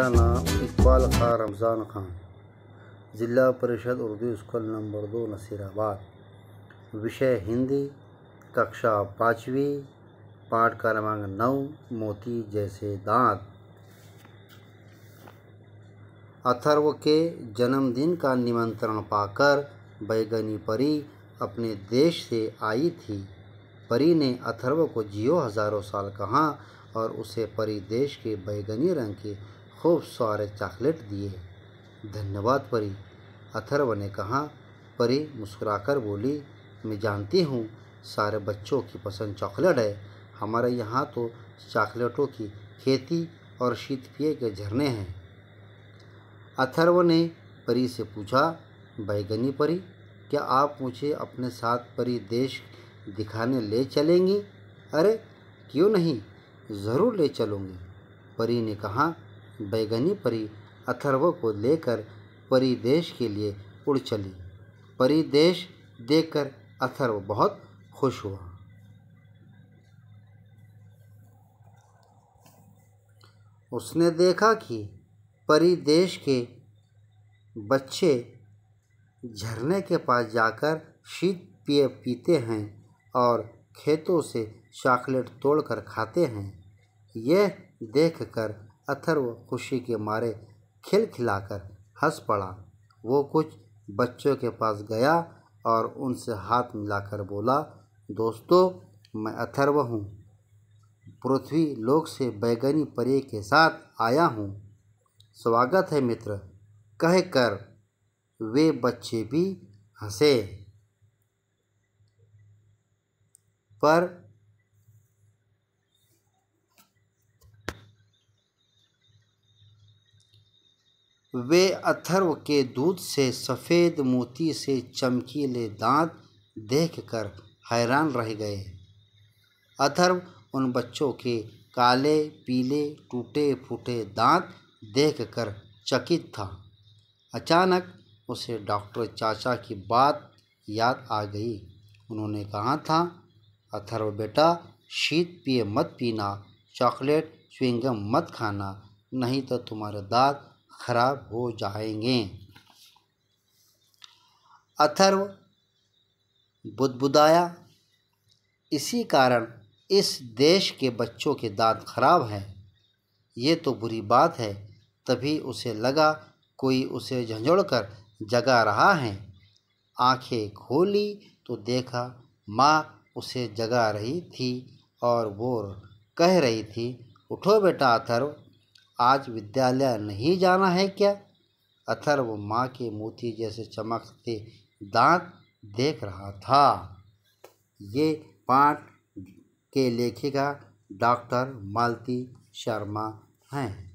मेरा नाम इकबाल खां रमज़ान खान ज़िला परिषद उर्दू स्कूल नंबर दो नसीराबाद विषय हिंदी कक्षा पाँचवीं पाठ क्रमांक नौ मोती जैसे दांत अथर्व के जन्मदिन का निमंत्रण पाकर बैगनी परी अपने देश से आई थी परी ने अथर्व को जियो हज़ारों साल कहा और उसे परी देश के बैगनी रंग के खूब सारे चॉकलेट दिए धन्यवाद परी अथर्व ने कहा परी मुस्कुराकर बोली मैं जानती हूँ सारे बच्चों की पसंद चॉकलेट है हमारे यहाँ तो चॉकलेटों की खेती और पिए के झरने हैं अथर्व ने परी से पूछा बैगनी परी क्या आप मुझे अपने साथ परी देश दिखाने ले चलेंगी अरे क्यों नहीं ज़रूर ले चलूँगी परी ने कहा बैगनी परी अथर्व को लेकर परिदेश के लिए उड़ चली परिदेश देखकर अथर्व बहुत खुश हुआ उसने देखा कि परिदेश के बच्चे झरने के पास जाकर शीत पिए पीते हैं और खेतों से चॉकलेट तोड़कर खाते हैं यह देखकर अथर्व खुशी के मारे खिलखिलाकर हंस पड़ा वो कुछ बच्चों के पास गया और उनसे हाथ मिलाकर बोला दोस्तों मैं अथर्व हूँ पृथ्वी लोक से बैगनी परी के साथ आया हूँ स्वागत है मित्र कह कर वे बच्चे भी हंसे पर वे अथर्व के दूध से सफ़ेद मोती से चमकीले दांत देखकर हैरान रह गए अथर्व उन बच्चों के काले पीले टूटे फूटे दांत देखकर चकित था अचानक उसे डॉक्टर चाचा की बात याद आ गई उन्होंने कहा था अथर्व बेटा शीत पिए मत पीना चॉकलेट स्विंगम मत खाना नहीं तो तुम्हारे दांत खराब हो जाएंगे अथर्व बुदबुदाया इसी कारण इस देश के बच्चों के दांत खराब हैं ये तो बुरी बात है तभी उसे लगा कोई उसे झंझोड़कर जगा रहा है आंखें खोली तो देखा माँ उसे जगा रही थी और वो कह रही थी उठो बेटा अथर्व आज विद्यालय नहीं जाना है क्या अथर्व माँ के मोती जैसे चमकते दांत देख रहा था ये पाठ के लेखिका डॉक्टर मालती शर्मा हैं